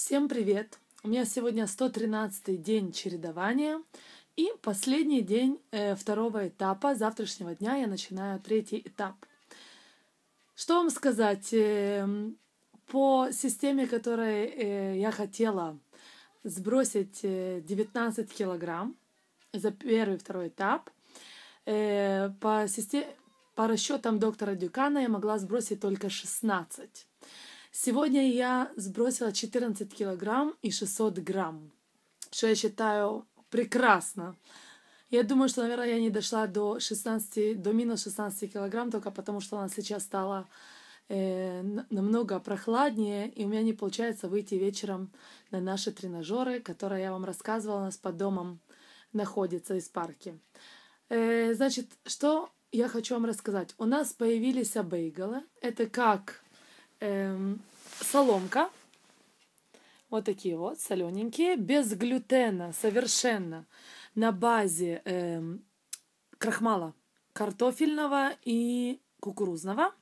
Всем привет! У меня сегодня 113 день чередования и последний день э, второго этапа завтрашнего дня я начинаю третий этап. Что вам сказать? Э, по системе, которой э, я хотела сбросить 19 килограмм за первый и второй этап, по, системе, по расчетам доктора Дюкана я могла сбросить только 16. Сегодня я сбросила 14 килограмм и 600 грамм, что я считаю прекрасно. Я думаю, что, наверное, я не дошла до 16, до минус 16 килограмм, только потому что у нас сейчас стало э, намного прохладнее, и у меня не получается выйти вечером на наши тренажеры, которые я вам рассказывала, у нас под домом находятся из парки. Э, значит, что я хочу вам рассказать. У нас появились бейгалы. Это как эм, соломка. Вот такие вот солененькие, без глютена, совершенно на базе эм, крахмала картофельного и кукурузного.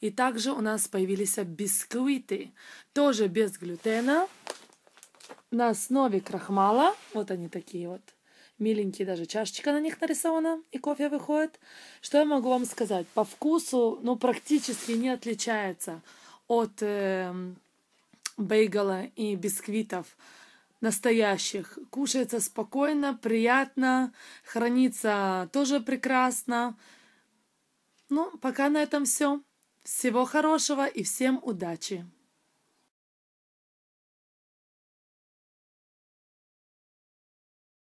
И также у нас появились бисквиты, тоже без глютена, на основе крахмала. Вот они такие вот миленькие, даже чашечка на них нарисована, и кофе выходит. Что я могу вам сказать? По вкусу, ну, практически не отличается от эм, бейгала и бисквитов настоящих. Кушается спокойно, приятно, хранится тоже прекрасно. Ну, пока на этом все. Всего хорошего и всем удачи!